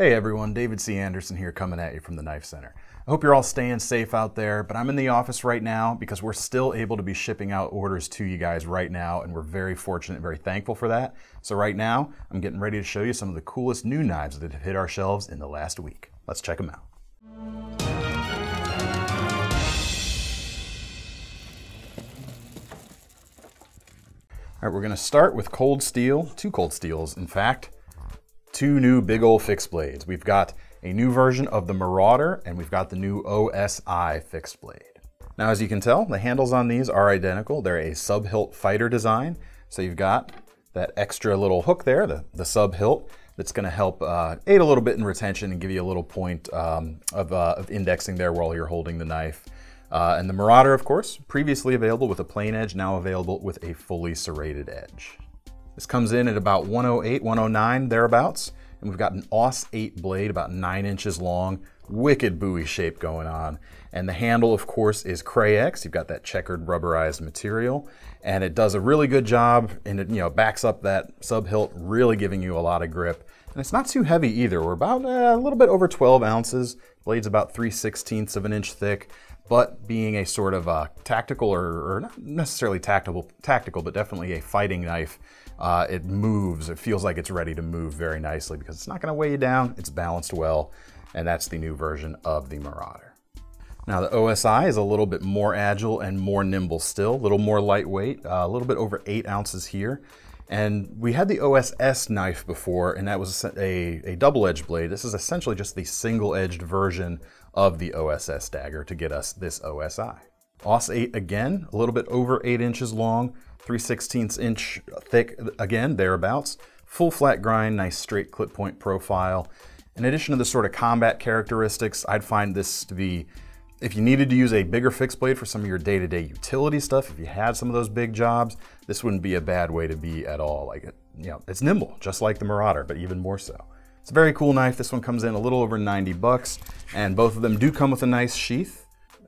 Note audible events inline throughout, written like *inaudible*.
Hey everyone, David C. Anderson here coming at you from the Knife Center. I hope you're all staying safe out there, but I'm in the office right now because we're still able to be shipping out orders to you guys right now, and we're very fortunate, very thankful for that. So, right now, I'm getting ready to show you some of the coolest new knives that have hit our shelves in the last week. Let's check them out. All right, we're gonna start with cold steel, two cold steels, in fact two new big ol' fixed blades. We've got a new version of the Marauder and we've got the new OSI fixed blade. Now, as you can tell, the handles on these are identical. They're a sub-hilt fighter design. So you've got that extra little hook there, the, the sub-hilt, that's gonna help uh, aid a little bit in retention and give you a little point um, of, uh, of, indexing there while you're holding the knife. Uh, and the Marauder, of course, previously available with a plain edge, now available with a fully serrated edge. This comes in at about 108, 109 thereabouts. And we've got an OS 8 blade about nine inches long, wicked buoy shape going on. And the handle, of course, is Crayex. You've got that checkered rubberized material, and it does a really good job, and it you know backs up that subhilt, really giving you a lot of grip. And it's not too heavy either. We're about uh, a little bit over 12 ounces. Blade's about 3 16ths of an inch thick, but being a sort of a tactical, or, or not necessarily tactical, tactical, but definitely a fighting knife, uh, it moves, it feels like it's ready to move very nicely because it's not gonna weigh you down, it's balanced well, and that's the new version of the Marauder. Now the OSI is a little bit more agile and more nimble still, a little more lightweight, uh, a little bit over eight ounces here. And we had the OSS knife before, and that was a, a double-edged blade. This is essentially just the single-edged version of the OSS dagger to get us this OSI. OS 8 again, a little bit over eight inches long, 3 16 inch thick, again, thereabouts. Full flat grind, nice straight clip point profile. In addition to the sort of combat characteristics, I'd find this to be, if you needed to use a bigger fixed blade for some of your day-to-day -day utility stuff, if you had some of those big jobs, this wouldn't be a bad way to be at all. Like, you know, it's nimble, just like the Marauder, but even more so. It's a very cool knife. This one comes in a little over 90 bucks, and both of them do come with a nice sheath.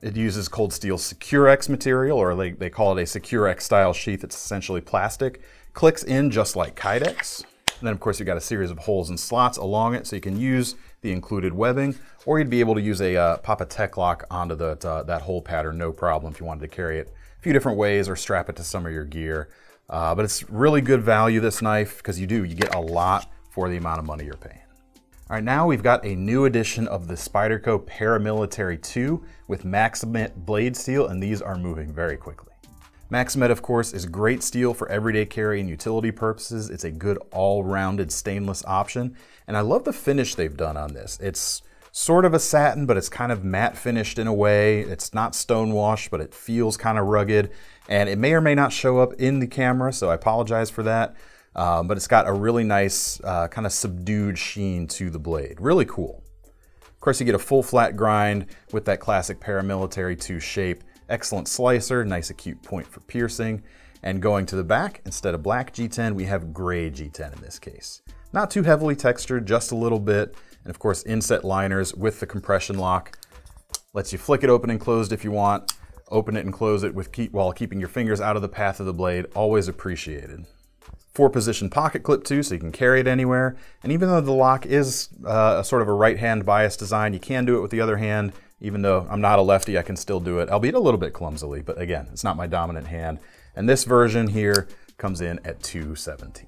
It uses Cold steel SecureX material, or they, they call it a SecureX style sheath. It's essentially plastic. Clicks in just like Kydex. And then of course you've got a series of holes and slots along it so you can use the included webbing, or you'd be able to use a uh, pop a tech lock onto the, uh, that hole pattern, no problem, if you wanted to carry it a few different ways or strap it to some of your gear. Uh, but it's really good value, this knife, because you do, you get a lot for the amount of money you're paying. All right, now we've got a new edition of the Spyderco Paramilitary 2 with Maximet blade steel, and these are moving very quickly. Maximet, of course, is great steel for everyday carry and utility purposes. It's a good all-rounded stainless option, and I love the finish they've done on this. It's sort of a satin, but it's kind of matte finished in a way. It's not stonewashed, but it feels kind of rugged, and it may or may not show up in the camera, so I apologize for that. Um, but it's got a really nice uh, kind of subdued sheen to the blade. Really cool. Of course, you get a full flat grind with that classic paramilitary 2 shape. Excellent slicer, nice acute point for piercing. And going to the back, instead of black G10, we have gray G10 in this case. Not too heavily textured, just a little bit. And of course, inset liners with the compression lock. Lets you flick it open and closed if you want. Open it and close it with keep, while keeping your fingers out of the path of the blade. Always appreciated four position pocket clip too, so you can carry it anywhere. And even though the lock is uh, a sort of a right hand bias design, you can do it with the other hand. Even though I'm not a lefty, I can still do it, albeit a little bit clumsily, but again, it's not my dominant hand. And this version here comes in at 217.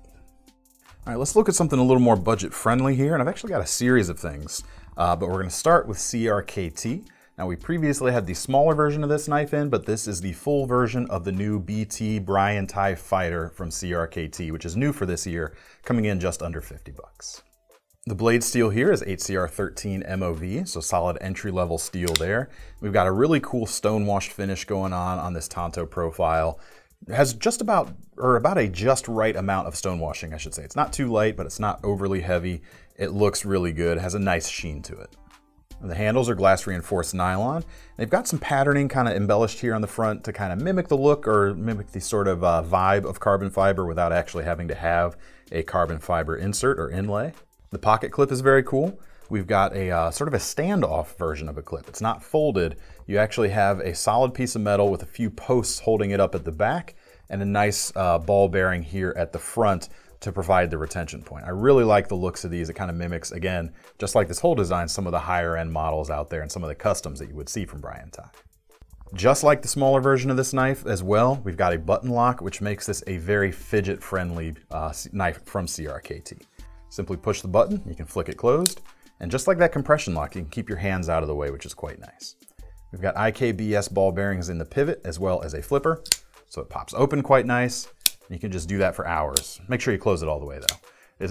All right, let's look at something a little more budget friendly here. And I've actually got a series of things, uh, but we're gonna start with CRKT. Now we previously had the smaller version of this knife in, but this is the full version of the new BT Brian TIE Fighter from CRKT, which is new for this year, coming in just under 50 bucks. The blade steel here is HCR13 MOV, so solid entry-level steel there. We've got a really cool stonewashed finish going on on this Tonto profile. It has just about, or about a just right amount of stonewashing, I should say. It's not too light, but it's not overly heavy. It looks really good, it has a nice sheen to it. The handles are glass reinforced nylon. They've got some patterning kind of embellished here on the front to kind of mimic the look or mimic the sort of uh, vibe of carbon fiber without actually having to have a carbon fiber insert or inlay. The pocket clip is very cool. We've got a uh, sort of a standoff version of a clip. It's not folded. You actually have a solid piece of metal with a few posts holding it up at the back and a nice uh, ball bearing here at the front to provide the retention point. I really like the looks of these. It kind of mimics, again, just like this whole design, some of the higher end models out there and some of the customs that you would see from Brian Ty. Just like the smaller version of this knife as well, we've got a button lock, which makes this a very fidget friendly uh, knife from CRKT. Simply push the button, you can flick it closed, and just like that compression lock, you can keep your hands out of the way, which is quite nice. We've got IKBS ball bearings in the pivot as well as a flipper, so it pops open quite nice. You can just do that for hours. Make sure you close it all the way though.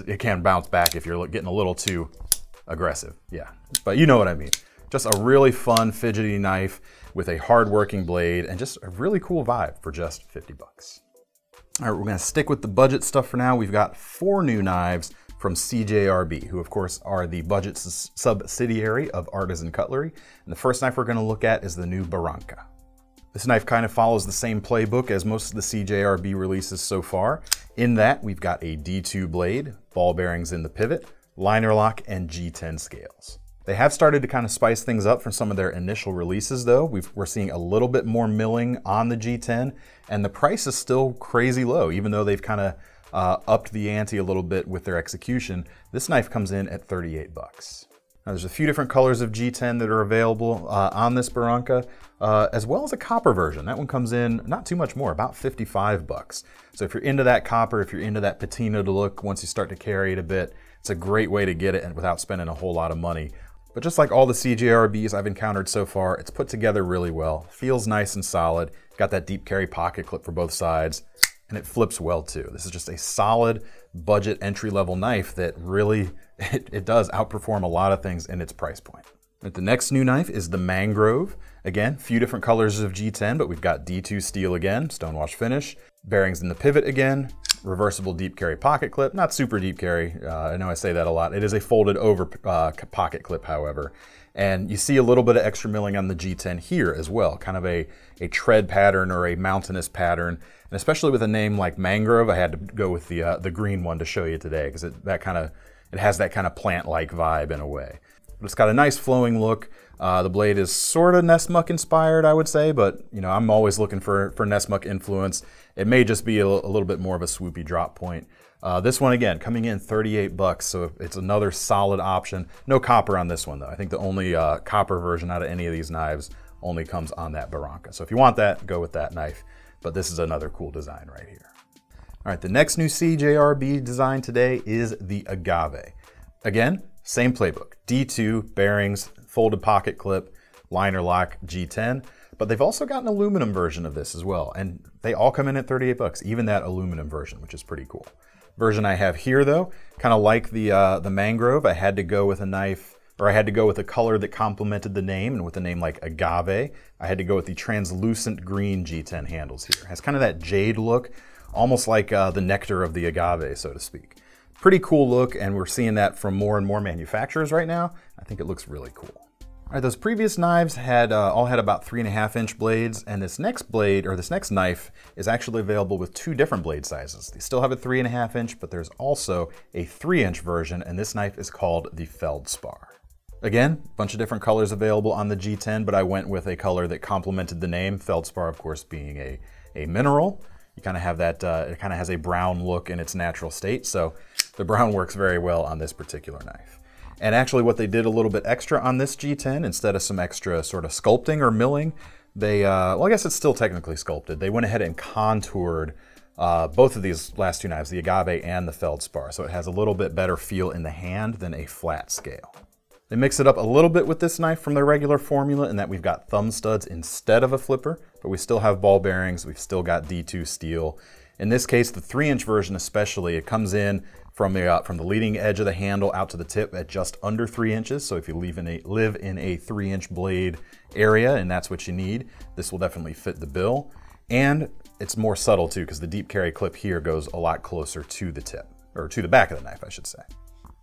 It, can bounce back if you're getting a little too aggressive. Yeah, but you know what I mean. Just a really fun fidgety knife with a hard working blade and just a really cool vibe for just 50 bucks. All right, we're gonna stick with the budget stuff for now. We've got four new knives from CJRB, who of course are the budget subsidiary of Artisan Cutlery. And the first knife we're gonna look at is the new Barranca. This knife kind of follows the same playbook as most of the CJRB releases so far. In that, we've got a D2 blade, ball bearings in the pivot, liner lock, and G10 scales. They have started to kind of spice things up from some of their initial releases though. we are seeing a little bit more milling on the G10 and the price is still crazy low even though they've kind of uh, upped the ante a little bit with their execution. This knife comes in at 38 bucks. Now, there's a few different colors of G10 that are available uh, on this Barranca, uh, as well as a copper version. That one comes in not too much more, about 55 bucks. So if you're into that copper, if you're into that to look, once you start to carry it a bit, it's a great way to get it without spending a whole lot of money. But just like all the CJRBs I've encountered so far, it's put together really well. Feels nice and solid. Got that deep carry pocket clip for both sides, and it flips well too. This is just a solid budget entry level knife that really, *laughs* it, it does outperform a lot of things in its price point. But the next new knife is the Mangrove. Again, few different colors of G10, but we've got D2 steel again, stonewash finish, bearings in the pivot again, reversible deep carry pocket clip, not super deep carry. Uh, I know I say that a lot. It is a folded over uh, pocket clip, however. And you see a little bit of extra milling on the G10 here as well, kind of a, a tread pattern or a mountainous pattern. And especially with a name like mangrove, I had to go with the, uh, the green one to show you today because that kind of, it has that kind of plant-like vibe in a way. But it's got a nice flowing look. Uh, the blade is sort of Nesmuk inspired, I would say, but you know I'm always looking for for Nesmuk influence. It may just be a, a little bit more of a swoopy drop point. Uh, this one again coming in 38 bucks, so it's another solid option. No copper on this one though. I think the only uh, copper version out of any of these knives only comes on that Barranca. So if you want that, go with that knife. But this is another cool design right here. All right, the next new CJRB design today is the Agave. Again, same playbook, D2 bearings, folded pocket clip, liner lock G10. But they've also got an aluminum version of this as well. And they all come in at 38 bucks, even that aluminum version, which is pretty cool. Version I have here though, kind of like the, uh, the mangrove, I had to go with a knife or I had to go with a color that complemented the name, and with a name like agave, I had to go with the translucent green G10 handles here. It has kind of that jade look, almost like uh, the nectar of the agave, so to speak. Pretty cool look, and we're seeing that from more and more manufacturers right now. I think it looks really cool. All right, those previous knives had uh, all had about three and a half inch blades, and this next blade, or this next knife, is actually available with two different blade sizes. They still have a three and a half inch, but there's also a three inch version, and this knife is called the Feldspar. Again, a bunch of different colors available on the G10, but I went with a color that complemented the name, feldspar, of course, being a, a mineral. You kind of have that, uh, it kind of has a brown look in its natural state, so the brown works very well on this particular knife. And actually what they did a little bit extra on this G10, instead of some extra sort of sculpting or milling, they, uh, well, I guess it's still technically sculpted. They went ahead and contoured uh, both of these last two knives, the agave and the feldspar. So it has a little bit better feel in the hand than a flat scale. They mix it up a little bit with this knife from their regular formula in that we've got thumb studs instead of a flipper, but we still have ball bearings, we've still got D2 steel, in this case, the three inch version especially, it comes in from the, uh, from the leading edge of the handle out to the tip at just under three inches. So if you in a, live in a three inch blade area and that's what you need, this will definitely fit the bill. And it's more subtle too, because the deep carry clip here goes a lot closer to the tip, or to the back of the knife, I should say.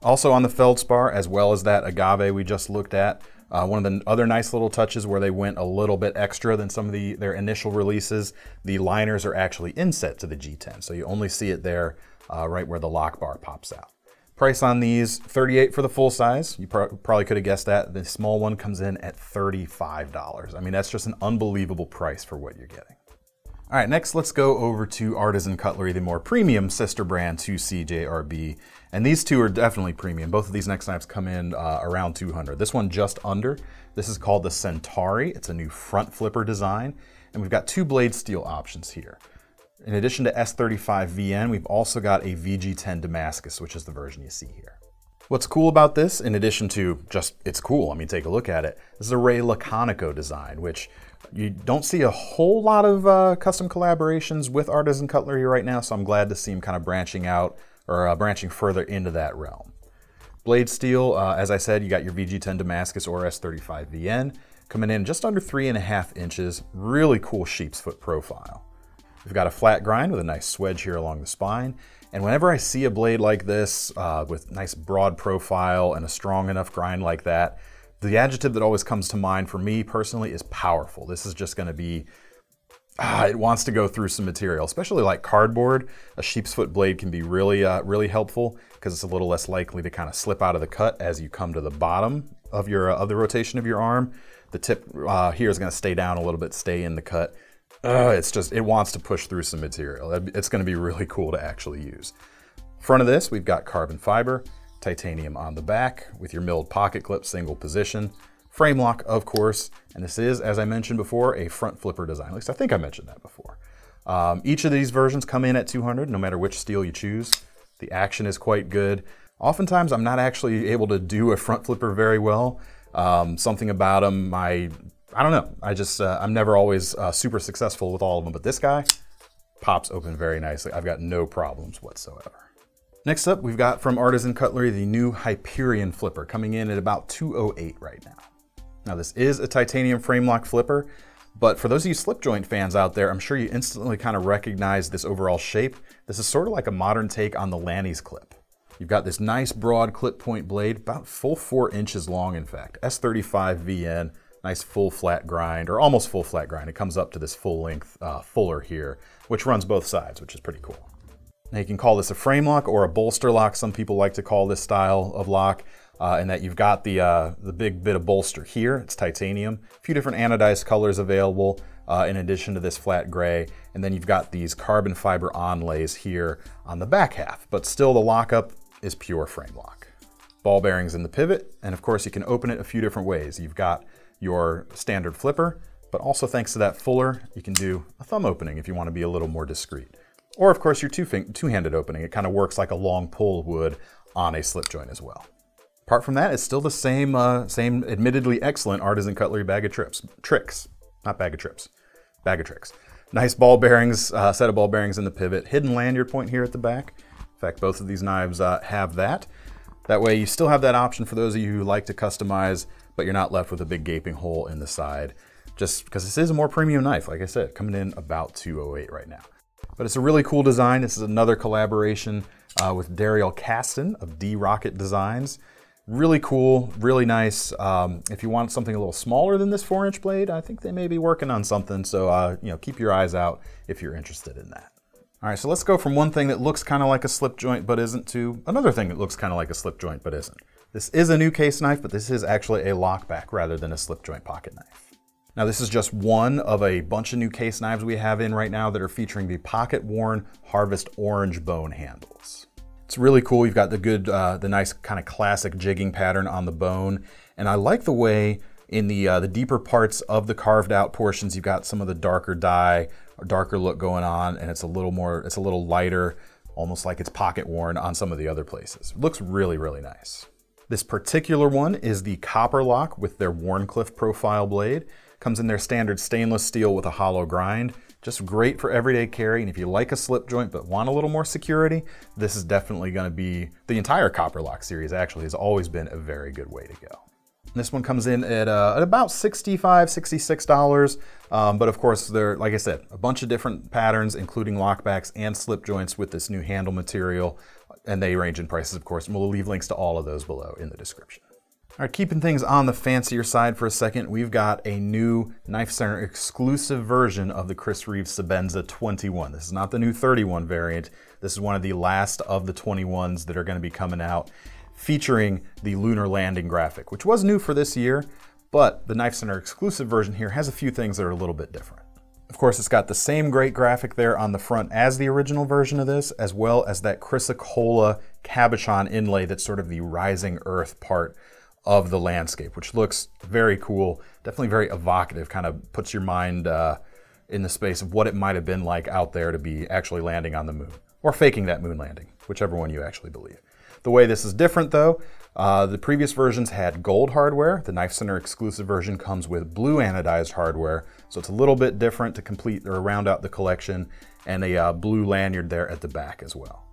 Also on the Feldspar, as well as that agave we just looked at, uh, one of the other nice little touches where they went a little bit extra than some of the their initial releases, the liners are actually inset to the G10. So you only see it there uh, right where the lock bar pops out. Price on these, 38 for the full size. You pro probably could have guessed that. The small one comes in at $35. I mean, that's just an unbelievable price for what you're getting. All right, next let's go over to Artisan Cutlery, the more premium sister brand to CJRB. And these two are definitely premium. Both of these neck knives come in uh, around 200. This one just under. This is called the Centauri. It's a new front flipper design. And we've got two blade steel options here. In addition to S35VN, we've also got a VG10 Damascus, which is the version you see here. What's cool about this, in addition to just it's cool, I mean, take a look at it, this is a Ray Laconico design, which you don't see a whole lot of uh, custom collaborations with artisan cutlery right now, so I'm glad to see them kind of branching out or uh, branching further into that realm. Blade steel, uh, as I said, you got your VG10 Damascus or S35VN coming in just under three and a half inches. Really cool sheep's foot profile. We've got a flat grind with a nice swedge here along the spine. And whenever I see a blade like this uh, with nice broad profile and a strong enough grind like that, the adjective that always comes to mind for me personally is powerful. This is just gonna be, ah, it wants to go through some material, especially like cardboard. A sheep's foot blade can be really, uh, really helpful because it's a little less likely to kind of slip out of the cut as you come to the bottom of your uh, of the rotation of your arm. The tip uh, here is gonna stay down a little bit, stay in the cut. Uh, it's just, it wants to push through some material. It's gonna be really cool to actually use. Front of this, we've got carbon fiber titanium on the back with your milled pocket clip single position. Frame lock, of course, and this is, as I mentioned before, a front flipper design. At least I think I mentioned that before. Um, each of these versions come in at 200, no matter which steel you choose. The action is quite good. Oftentimes, I'm not actually able to do a front flipper very well. Um, something about them, my, I don't know. I just, uh, I'm never always uh, super successful with all of them, but this guy pops open very nicely. I've got no problems whatsoever. Next up, we've got from Artisan Cutlery the new Hyperion flipper coming in at about 208 right now. Now this is a titanium frame lock flipper, but for those of you slip joint fans out there, I'm sure you instantly kind of recognize this overall shape. This is sort of like a modern take on the Lanny's clip. You've got this nice broad clip point blade, about full four inches long in fact, S35VN, nice full flat grind, or almost full flat grind. It comes up to this full length uh, fuller here, which runs both sides, which is pretty cool. Now you can call this a frame lock or a bolster lock. Some people like to call this style of lock. Uh, and that you've got the, uh, the big bit of bolster here. It's titanium. A few different anodized colors available uh, in addition to this flat gray. And then you've got these carbon fiber onlays here on the back half. But still the lockup is pure frame lock. Ball bearings in the pivot. And of course you can open it a few different ways. You've got your standard flipper, but also thanks to that fuller, you can do a thumb opening if you want to be a little more discreet. Or of course your two-handed opening, it kind of works like a long pull would on a slip joint as well. Apart from that, it's still the same, uh, same admittedly excellent artisan cutlery bag of trips, tricks, not bag of trips, bag of tricks. Nice ball bearings, uh, set of ball bearings in the pivot, hidden lanyard point here at the back. In fact, both of these knives uh, have that. That way you still have that option for those of you who like to customize, but you're not left with a big gaping hole in the side, just because this is a more premium knife, like I said, coming in about 208 right now. But it's a really cool design. This is another collaboration uh, with Daryl Caston of D-Rocket Designs. Really cool, really nice. Um, if you want something a little smaller than this four inch blade, I think they may be working on something. So, uh, you know, keep your eyes out if you're interested in that. All right, so let's go from one thing that looks kind of like a slip joint but isn't to another thing that looks kind of like a slip joint but isn't. This is a new case knife, but this is actually a lockback rather than a slip joint pocket knife. Now this is just one of a bunch of new case knives we have in right now that are featuring the pocket worn harvest orange bone handles. It's really cool. You've got the good, uh, the nice kind of classic jigging pattern on the bone. And I like the way in the, uh, the deeper parts of the carved out portions, you've got some of the darker dye or darker look going on. And it's a little more, it's a little lighter, almost like it's pocket worn on some of the other places. It looks really, really nice. This particular one is the Copper Lock with their Warncliffe profile blade. Comes in their standard stainless steel with a hollow grind. Just great for everyday carry, and if you like a slip joint but want a little more security, this is definitely gonna be, the entire Copper Lock series actually has always been a very good way to go. This one comes in at, uh, at about $65, $66. Um, but of course, there, like I said, a bunch of different patterns, including lockbacks and slip joints with this new handle material. And they range in prices, of course. And we'll leave links to all of those below in the description. All right, keeping things on the fancier side for a second, we've got a new Knife Center exclusive version of the Chris Reeves Sabenza 21. This is not the new 31 variant. This is one of the last of the 21s that are gonna be coming out featuring the lunar landing graphic, which was new for this year, but the Knife Center exclusive version here has a few things that are a little bit different. Of course, it's got the same great graphic there on the front as the original version of this, as well as that chrysocolla cabochon inlay that's sort of the rising earth part of the landscape, which looks very cool, definitely very evocative, kind of puts your mind uh, in the space of what it might have been like out there to be actually landing on the moon or faking that moon landing, whichever one you actually believe. The way this is different though, uh, the previous versions had gold hardware. The Knife Center exclusive version comes with blue anodized hardware, so it's a little bit different to complete or round out the collection, and a uh, blue lanyard there at the back as well.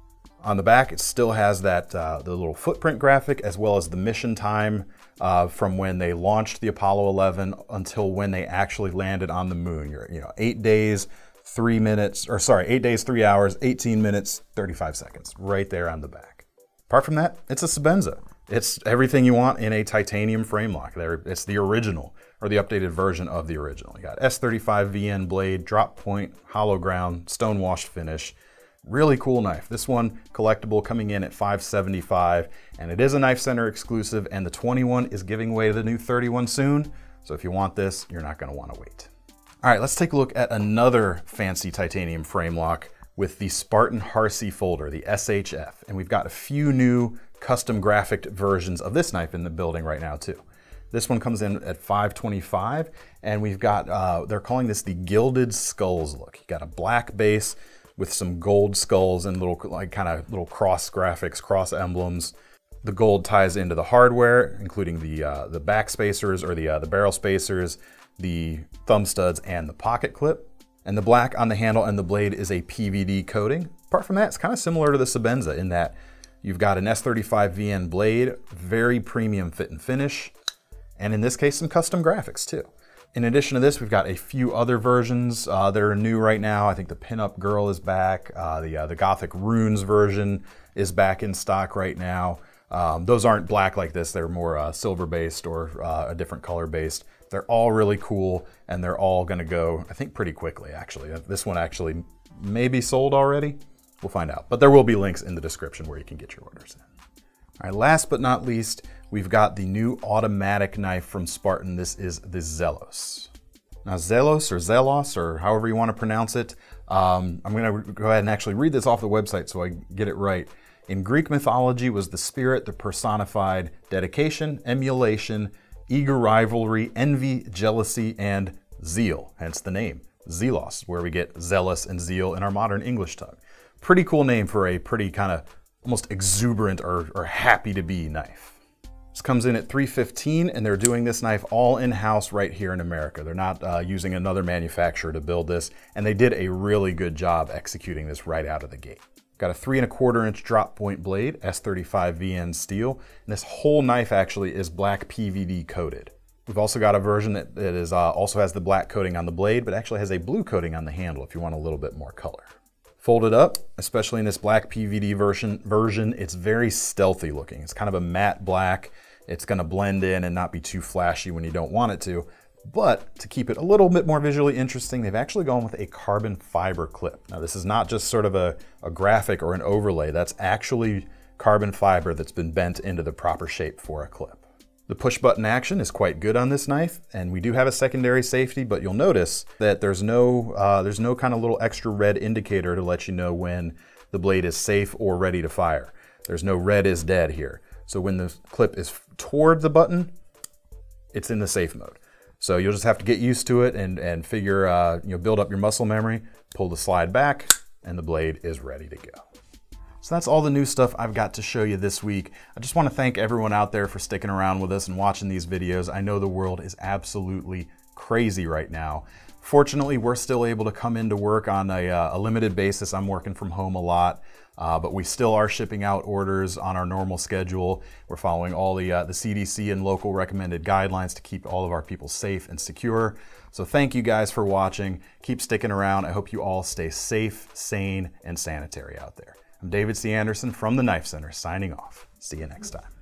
On the back, it still has that uh, the little footprint graphic as well as the mission time uh, from when they launched the Apollo 11 until when they actually landed on the moon. You're, you know, eight days, three minutes, or sorry, eight days, three hours, 18 minutes, 35 seconds, right there on the back. Apart from that, it's a Sebenza. It's everything you want in a titanium frame lock. There, it's the original or the updated version of the original. You got S35 VN blade, drop point, hollow ground, stone washed finish, Really cool knife. This one collectible coming in at 575 and it is a Knife Center exclusive and the 21 is giving away the new 31 soon. So if you want this, you're not gonna wanna wait. All right, let's take a look at another fancy titanium frame lock with the Spartan Harsey folder, the SHF. And we've got a few new custom graphic versions of this knife in the building right now too. This one comes in at 525 and we've got, uh, they're calling this the Gilded Skulls look. You got a black base, with some gold skulls and little like kind of little cross graphics, cross emblems. The gold ties into the hardware, including the uh, the back spacers or the uh, the barrel spacers, the thumb studs, and the pocket clip. And the black on the handle and the blade is a PVD coating. Apart from that, it's kind of similar to the Sabenza in that you've got an S35VN blade, very premium fit and finish, and in this case, some custom graphics too. In addition to this, we've got a few other versions uh, that are new right now. I think the Pinup Girl is back. Uh, the, uh, the Gothic Runes version is back in stock right now. Um, those aren't black like this. They're more uh, silver-based or uh, a different color-based. They're all really cool, and they're all going to go, I think, pretty quickly, actually. Uh, this one actually may be sold already. We'll find out. But there will be links in the description where you can get your orders in. All right, last but not least, we've got the new automatic knife from Spartan. This is the Zelos. Now Zelos or Zelos or however you want to pronounce it, um, I'm going to go ahead and actually read this off the website so I get it right. In Greek mythology was the spirit that personified dedication, emulation, eager rivalry, envy, jealousy, and zeal, hence the name, Zelos, where we get zealous and zeal in our modern English tongue. Pretty cool name for a pretty kind of almost exuberant or, or happy to be knife. This comes in at 315 and they're doing this knife all in-house right here in America. They're not uh, using another manufacturer to build this and they did a really good job executing this right out of the gate. Got a three and a quarter inch drop point blade, S35VN steel, and this whole knife actually is black PVD coated. We've also got a version that, that is, uh, also has the black coating on the blade, but actually has a blue coating on the handle if you want a little bit more color. Folded up, especially in this black PVD version, version, it's very stealthy looking. It's kind of a matte black, it's gonna blend in and not be too flashy when you don't want it to. But to keep it a little bit more visually interesting, they've actually gone with a carbon fiber clip. Now this is not just sort of a, a graphic or an overlay, that's actually carbon fiber that's been bent into the proper shape for a clip. The push button action is quite good on this knife, and we do have a secondary safety, but you'll notice that there's no, uh, there's no kind of little extra red indicator to let you know when the blade is safe or ready to fire. There's no red is dead here. So when the clip is toward the button, it's in the safe mode. So you'll just have to get used to it and, and figure, uh, you know, build up your muscle memory, pull the slide back, and the blade is ready to go. So that's all the new stuff I've got to show you this week. I just wanna thank everyone out there for sticking around with us and watching these videos. I know the world is absolutely crazy right now. Fortunately, we're still able to come into work on a, uh, a limited basis. I'm working from home a lot. Uh, but we still are shipping out orders on our normal schedule. We're following all the, uh, the CDC and local recommended guidelines to keep all of our people safe and secure. So thank you guys for watching. Keep sticking around. I hope you all stay safe, sane, and sanitary out there. I'm David C. Anderson from the Knife Center signing off. See you next time.